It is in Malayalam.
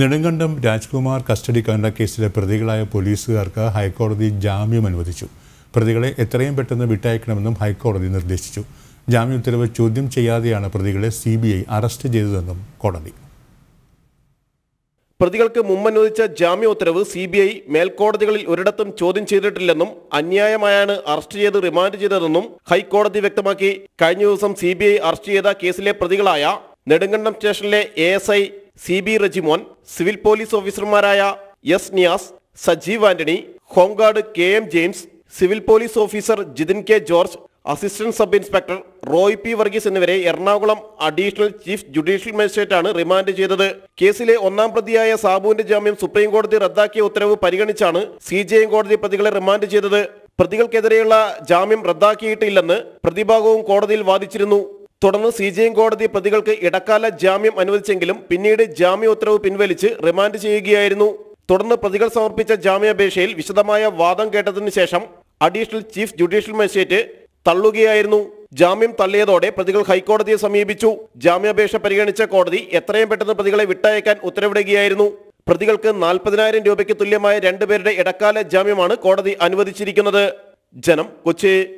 നെടുങ്കണ്ടം രാജ്കുമാർ കസ്റ്റഡി കണ്ട കേസിലെ പ്രതികളായ പോലീസുകാർക്ക് ഹൈക്കോടതി ജാമ്യം അനുവദിച്ചു പ്രതികളെ എത്രയും പെട്ടെന്ന് വിട്ടയക്കണമെന്നും ഹൈക്കോടതി നിർദ്ദേശിച്ചു ജാമ്യ ഉത്തരവ് ചോദ്യം ചെയ്യാതെയാണ് പ്രതികളെ സി ബി ഐ അറസ്റ്റ് ചെയ്തതെന്നും കോടതി പ്രതികൾക്ക് മുമ്പനുവദിച്ച ജാമ്യ ഉത്തരവ് സി ബി ഐ മേൽക്കോടതികളിൽ ഒരിടത്തും ചോദ്യം ചെയ്തിട്ടില്ലെന്നും അന്യായമായാണ് അറസ്റ്റ് ചെയ്ത് റിമാൻഡ് ചെയ്തതെന്നും ഹൈക്കോടതി വ്യക്തമാക്കി കഴിഞ്ഞ ദിവസം സി ബി ഐ അറസ്റ്റ് ചെയ്ത കേസിലെ പ്രതികളായ നെടുങ്കണ്ടം സ്റ്റേഷനിലെ A S I C B Rejimon civil police ഓഫീസർമാരായ S Niyas Sajeev Antony home guard K M James civil police officer Jithin K George assistant sub inspector Roy P Varghese എന്നിവരെ എറണാകുളം അഡീഷണൽ ചീഫ് ജുഡീഷ്യൽ മജിസ്ട്രേറ്റാണ് റിമാൻഡ് ചെയ്തത് കേസിലെ ഒന്നാം പ്രതിയായ സാബുവിന്റെ ജാമ്യം സുപ്രീം കോടതി റദ്ദാക്കിയ ഉത്തരവ് പരിഗണിച്ചാണ് സി കോടതി പ്രതികളെ റിമാൻഡ് ചെയ്തത് പ്രതികൾക്കെതിരെയുള്ള ജാമ്യം റദ്ദാക്കിയിട്ടില്ലെന്ന് പ്രതിഭാഗവും കോടതിയിൽ വാദിച്ചിരുന്നു തുടർന്ന് സി ജെ കോടതി പ്രതികൾക്ക് ഇടക്കാല ജാമ്യം അനുവദിച്ചെങ്കിലും പിന്നീട് ജാമ്യ ഉത്തരവ് പിൻവലിച്ച് റിമാൻഡ് ചെയ്യുകയായിരുന്നു തുടർന്ന് പ്രതികൾ സമർപ്പിച്ച ജാമ്യാപേക്ഷയിൽ വിശദമായ വാദം കേട്ടതിനു ശേഷം അഡീഷണൽ ചീഫ് ജുഡീഷ്യൽ മജിസ്ട്രേറ്റ് തള്ളുകയായിരുന്നു ജാമ്യം തള്ളിയതോടെ പ്രതികൾ ഹൈക്കോടതിയെ സമീപിച്ചു ജാമ്യാപേക്ഷ പരിഗണിച്ച കോടതി എത്രയും പെട്ടെന്ന് പ്രതികളെ വിട്ടയക്കാൻ ഉത്തരവിടുകയായിരുന്നു പ്രതികൾക്ക് നാൽപ്പതിനായിരം രൂപയ്ക്ക് തുല്യമായ രണ്ടുപേരുടെ ഇടക്കാല ജാമ്യമാണ് കോടതി അനുവദിച്ചിരിക്കുന്നത് ജനം കൊച്ചി